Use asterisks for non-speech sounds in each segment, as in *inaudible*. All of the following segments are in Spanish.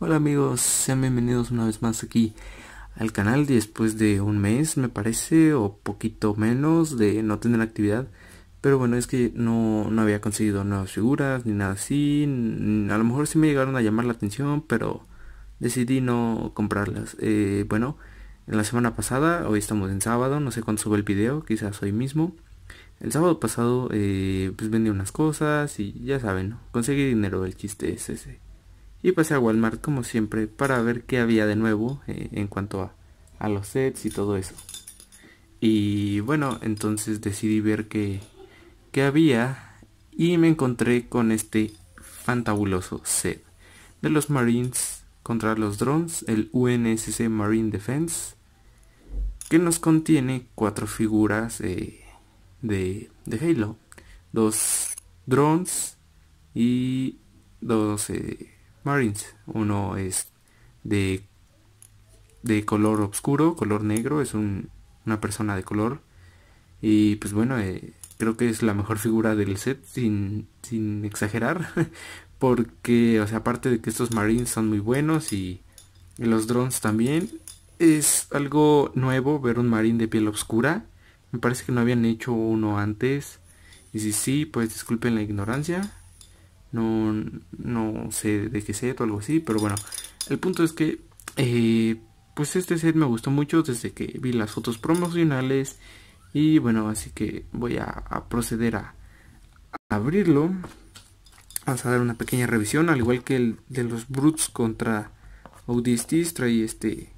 Hola amigos, sean bienvenidos una vez más aquí al canal después de un mes me parece o poquito menos de no tener actividad pero bueno es que no, no había conseguido nuevas figuras ni nada así a lo mejor sí me llegaron a llamar la atención pero decidí no comprarlas eh, bueno en la semana pasada hoy estamos en sábado no sé cuándo subo el video quizás hoy mismo el sábado pasado eh, pues vendí unas cosas y ya saben conseguí dinero el chiste es ese y pasé pues a Walmart como siempre para ver qué había de nuevo eh, en cuanto a, los sets y todo eso. Y bueno, entonces decidí ver qué, qué había y me encontré con este fantabuloso set de los Marines contra los drones, el UNSC Marine Defense, que nos contiene cuatro figuras eh, de, de, Halo, dos drones y dos eh, Marines. Uno es de, de color oscuro, color negro, es un, una persona de color. Y pues bueno, eh, creo que es la mejor figura del set, sin, sin exagerar. *laughs* Porque, o sea, aparte de que estos Marines son muy buenos y los drones también, es algo nuevo ver un Marine de piel oscura. Me parece que no habían hecho uno antes. Y si sí, pues disculpen la ignorancia. No, no sé de qué set o algo así, pero bueno. El punto es que, eh, pues este set me gustó mucho desde que vi las fotos promocionales. Y bueno, así que voy a, proceder a, abrirlo. Vamos a dar una pequeña revisión, al igual que el de los Brutes contra ODSTs. Trae este,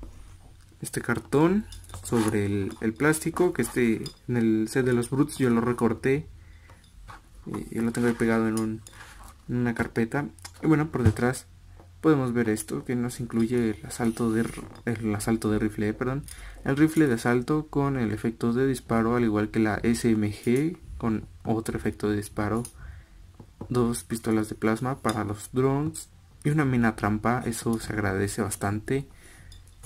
este cartón sobre el, plástico, que este en el set de los Brutes yo lo recorté. Eh, y lo tengo pegado en un una carpeta. Y bueno, por detrás podemos ver esto, que nos incluye el asalto de, el asalto de rifle, eh, perdón, el rifle de asalto con el efecto de disparo, al igual que la SMG con otro efecto de disparo, dos pistolas de plasma para los drones y una mina trampa, eso se agradece bastante.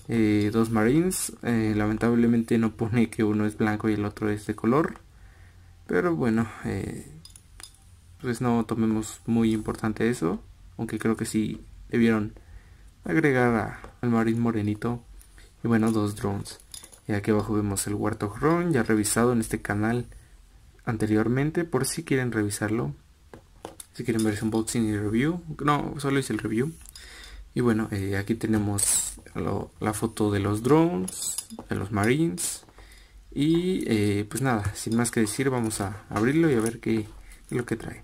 Eh, dos marines, eh, lamentablemente no pone que uno es blanco y el otro es de color, pero bueno, pues no tomemos muy importante eso, aunque creo que sí debieron agregar al marín morenito y bueno, dos drones. Y aquí abajo vemos el huerto ron, ya revisado en este canal anteriormente, por si quieren revisarlo. Si quieren ver un unboxing y review. No, solo hice el review. Y bueno, eh, aquí tenemos la foto de los drones, de los marines. Y eh, pues nada, sin más que decir, vamos a abrirlo y a ver qué, lo que trae.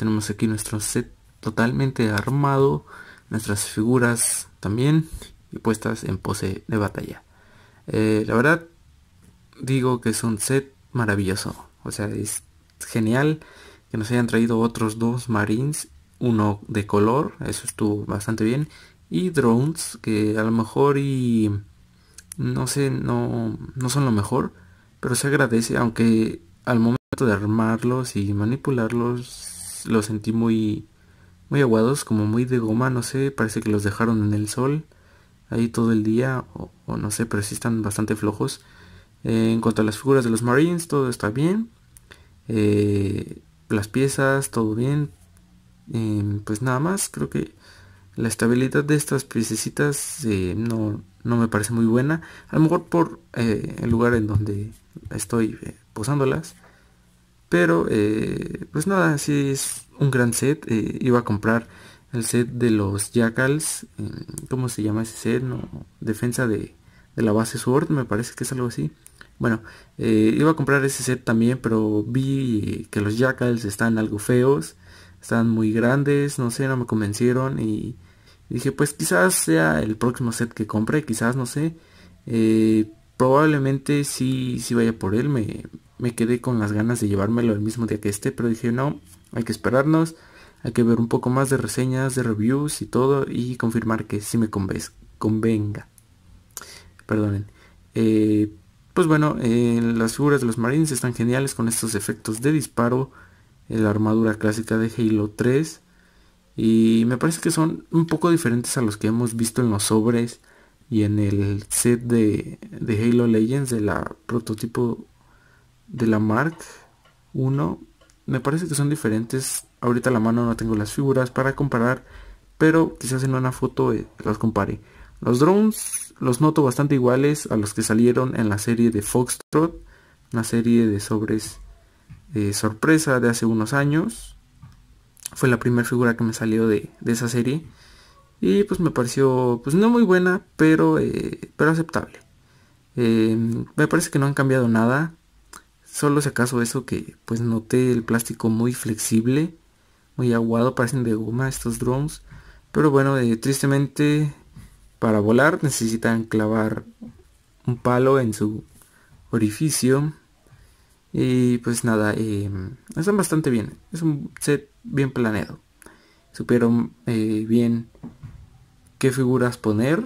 tenemos aquí nuestro set totalmente armado, nuestras figuras también y puestas en pose de batalla. Eh, la verdad digo que es un set maravilloso, o sea, es genial que nos hayan traído otros dos marines, uno de color, eso estuvo bastante bien, y drones que a lo mejor y no sé, no, no son lo mejor, pero se agradece, aunque al momento de armarlos y manipularlos los sentí muy, muy aguados, como muy de goma, no sé, parece que los dejaron en el sol ahí todo el día, o, no sé, pero sí están bastante flojos. Eh, en cuanto a las figuras de los Marines, todo está bien. Eh, las piezas, todo bien. Eh, pues nada más, creo que la estabilidad de estas piececitas no, no, me parece muy buena. A lo mejor por el lugar en donde estoy posándolas. Pero eh, pues nada, sí es un gran set. Eh, iba a comprar el set de los Jackals. Eh, ¿Cómo se llama ese set? No, defensa de, la base Sword, me parece que es algo así. Bueno, iba a comprar ese set también, pero vi que los Jackals están algo feos. Están muy grandes, no sé, no me convencieron. Y dije, pues quizás sea el próximo set que compre, quizás, no sé. probablemente sí, sí vaya por él. Me, me quedé con las ganas de llevármelo el mismo día que este, pero dije, no, hay que esperarnos, hay que ver un poco más de reseñas, de reviews y todo, y confirmar que sí me convenga. Perdonen. Eh, pues bueno, eh, las figuras de los Marines están geniales con estos efectos de disparo, eh, la armadura clásica de Halo 3, y me parece que son un poco diferentes a los que hemos visto en los sobres y en el set de, de Halo Legends de la prototipo de la Mark 1. Me parece que son diferentes. Ahorita la mano no tengo las figuras para comparar. Pero quizás en una foto eh, las compare. Los drones los noto bastante iguales a los que salieron en la serie de Foxtrot. Una serie de sobres De eh, sorpresa de hace unos años. Fue la primera figura que me salió de, esa serie. Y pues me pareció, pues no muy buena, pero, eh, pero aceptable. me parece que no han cambiado nada Solo si acaso eso que pues noté el plástico muy flexible, muy aguado, parecen de goma estos drones. Pero bueno, eh, tristemente para volar necesitan clavar un palo en su orificio. Y pues nada, em, están bastante bien. Es un set bien planeado. Supieron eh, bien qué figuras poner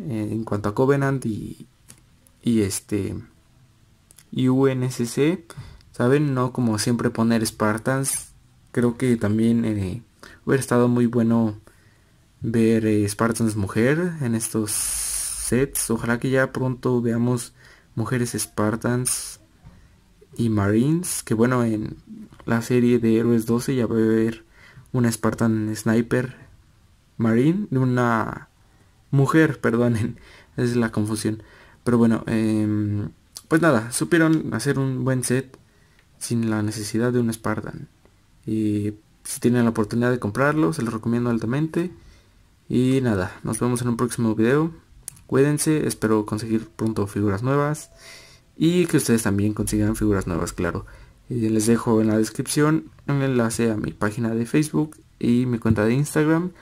eh, en cuanto a Covenant y este y UNSC, ¿saben? No como siempre poner Spartans. Creo que también eh, hubiera estado muy bueno ver eh, Spartans mujer en estos sets. Ojalá que ya pronto veamos mujeres Spartans y Marines. Que bueno, en la serie de Héroes 12 ya va a haber una Spartan Sniper Marine, una mujer, *laughs* perdonen, es la confusión. Pero bueno, em, pues nada, supieron hacer un buen set sin la necesidad de un Spartan. Y si tienen la oportunidad de comprarlo, se los recomiendo altamente. Y nada, nos vemos en un próximo video. Cuídense, espero conseguir pronto figuras nuevas. Y que ustedes también consigan figuras nuevas, claro. Y les dejo en la descripción un enlace a mi página de Facebook y mi cuenta de Instagram.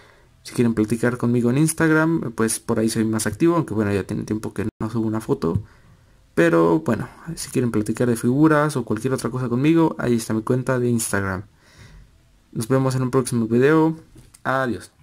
Si quieren platicar conmigo en Instagram, pues por ahí soy más activo, aunque bueno, ya tiene tiempo que no subo una foto. Pero bueno, si quieren platicar de figuras o cualquier otra cosa conmigo, ahí está mi cuenta de Instagram. Nos vemos en un próximo video. Adiós.